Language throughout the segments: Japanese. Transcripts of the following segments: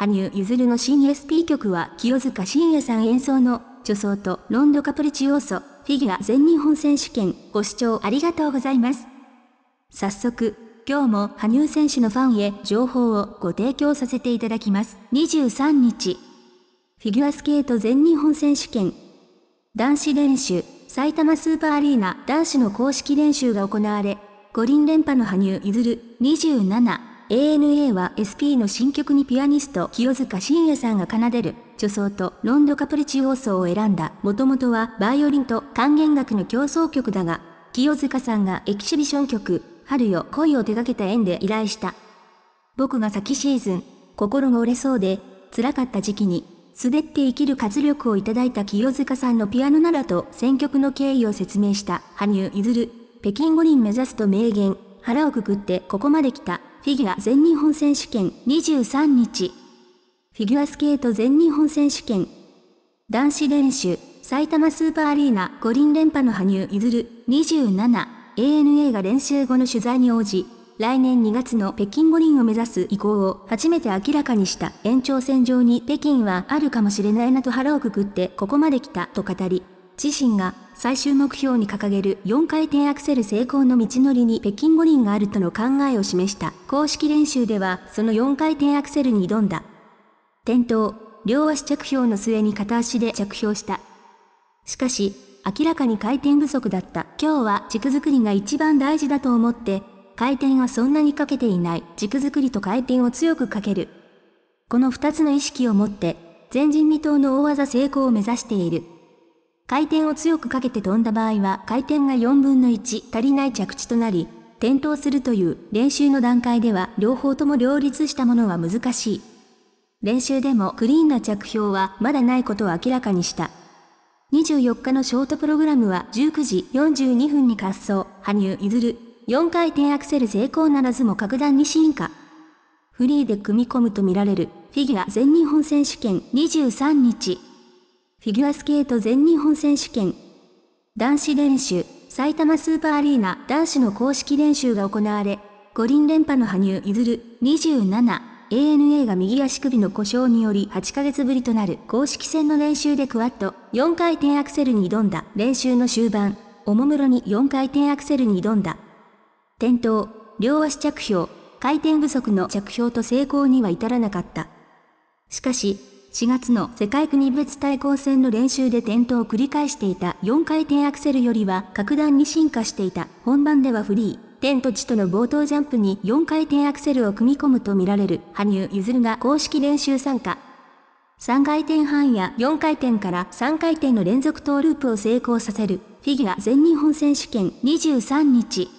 羽生結弦の新 SP 曲は清塚信也さん演奏の女装とロンドカプリチ要素、フィギュア全日本選手権ご視聴ありがとうございます。早速、今日も羽生選手のファンへ情報をご提供させていただきます。23日、フィギュアスケート全日本選手権、男子練習、埼玉スーパーアリーナ男子の公式練習が行われ、五輪連覇の羽生結弦27、ANA は SP の新曲にピアニスト清塚信也さんが奏でる女装とロンドカプリチオーソを選んだ。もともとはバイオリンと管弦楽の競争曲だが、清塚さんがエキシビション曲、春よ恋を手掛けた縁で依頼した。僕が先シーズン、心が折れそうで、辛かった時期に、滑って生きる活力をいただいた清塚さんのピアノならと選曲の経緯を説明した羽生譲る、北京五輪目指すと名言、腹をくくってここまで来た。フィギュア全日本選手権23日。フィギュアスケート全日本選手権。男子練習、埼玉スーパーアリーナ五輪連覇の羽生結弦27。ANA が練習後の取材に応じ、来年2月の北京五輪を目指す意向を初めて明らかにした延長線上に北京はあるかもしれないなと腹をくくってここまで来たと語り、自身が最終目標に掲げる4回転アクセル成功の道のりに北京五輪があるとの考えを示した公式練習ではその4回転アクセルに挑んだ。転倒、両足着氷の末に片足で着氷した。しかし、明らかに回転不足だった。今日は軸作りが一番大事だと思って、回転はそんなにかけていない。軸作りと回転を強くかける。この2つの意識を持って、前人未到の大技成功を目指している。回転を強くかけて飛んだ場合は回転が4分の1足りない着地となり、転倒するという練習の段階では両方とも両立したものは難しい。練習でもクリーンな着氷はまだないことを明らかにした。24日のショートプログラムは19時42分に滑走、羽生譲る。4回転アクセル成功ならずも格段に進化。フリーで組み込むとみられるフィギュア全日本選手権23日。フィギュアスケート全日本選手権。男子練習、埼玉スーパーアリーナ男子の公式練習が行われ、五輪連覇の羽生譲る27、ANA が右足首の故障により8ヶ月ぶりとなる公式戦の練習でクワッド4回転アクセルに挑んだ練習の終盤、おもむろに4回転アクセルに挑んだ。転倒、両足着氷、回転不足の着氷と成功には至らなかった。しかし、4月の世界国別対抗戦の練習で転倒を繰り返していた4回転アクセルよりは格段に進化していた本番ではフリー。天と地との冒頭ジャンプに4回転アクセルを組み込むとみられる羽生結弦が公式練習参加。3回転半や4回転から3回転の連続トーループを成功させるフィギュア全日本選手権23日。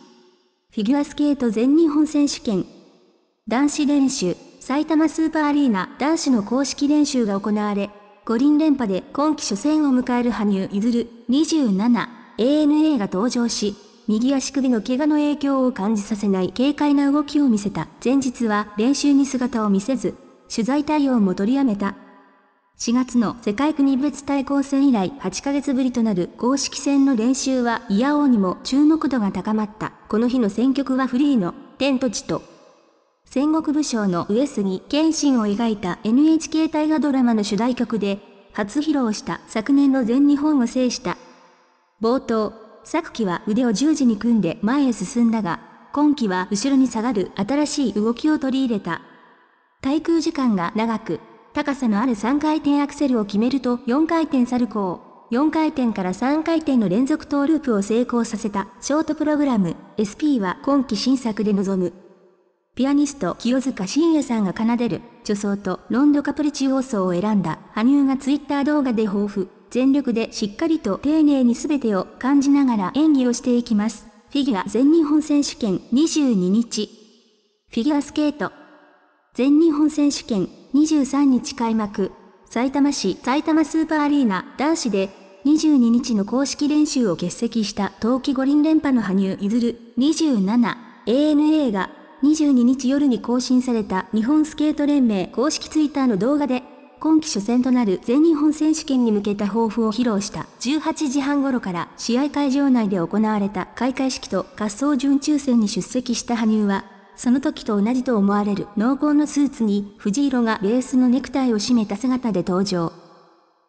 フィギュアスケート全日本選手権男子練習埼玉スーパーアリーナ男子の公式練習が行われ、五輪連覇で今季初戦を迎える羽生結弦27 ANA が登場し、右足首の怪我の影響を感じさせない軽快な動きを見せた。前日は練習に姿を見せず、取材対応も取りやめた。4月の世界国別対抗戦以来8ヶ月ぶりとなる公式戦の練習はイヤオーにも注目度が高まった。この日の選曲はフリーの天と地と戦国武将の上杉謙信を描いた NHK 大河ドラマの主題曲で、初披露した昨年の全日本を制した。冒頭、昨季は腕を十字に組んで前へ進んだが、今季は後ろに下がる新しい動きを取り入れた。滞空時間が長く、高さのある3回転アクセルを決めると4回転サルコー、4回転から3回転の連続トーループを成功させたショートプログラム SP は今季新作で臨む。ピアニスト清塚信也さんが奏でる女装とロンドカプリチオーソを選んだ羽生がツイッター動画で抱負。全力でしっかりと丁寧に全てを感じながら演技をしていきます。フィギュア全日本選手権22日。フィギュアスケート。全日本選手権23日開幕。埼玉市埼玉スーパーアリーナ男子で22日の公式練習を欠席した冬季五輪連覇の羽生結弦27 ANA が22日夜に更新された日本スケート連盟公式ツイッターの動画で、今季初戦となる全日本選手権に向けた抱負を披露した18時半頃から試合会場内で行われた開会式と滑走準抽選に出席した羽生は、その時と同じと思われる濃厚のスーツに藤色がベースのネクタイを締めた姿で登場。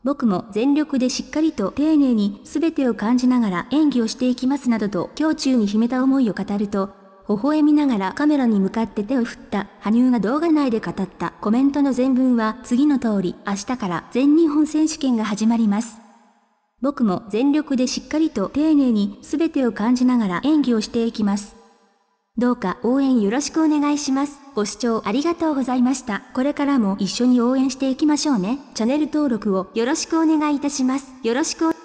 僕も全力でしっかりと丁寧に全てを感じながら演技をしていきますなどと胸中に秘めた思いを語ると、微笑みながらカメラに向かって手を振った羽生が動画内で語ったコメントの全文は次の通り明日から全日本選手権が始まります。僕も全力でしっかりと丁寧に全てを感じながら演技をしていきます。どうか応援よろしくお願いします。ご視聴ありがとうございました。これからも一緒に応援していきましょうね。チャンネル登録をよろしくお願いいたします。よろしく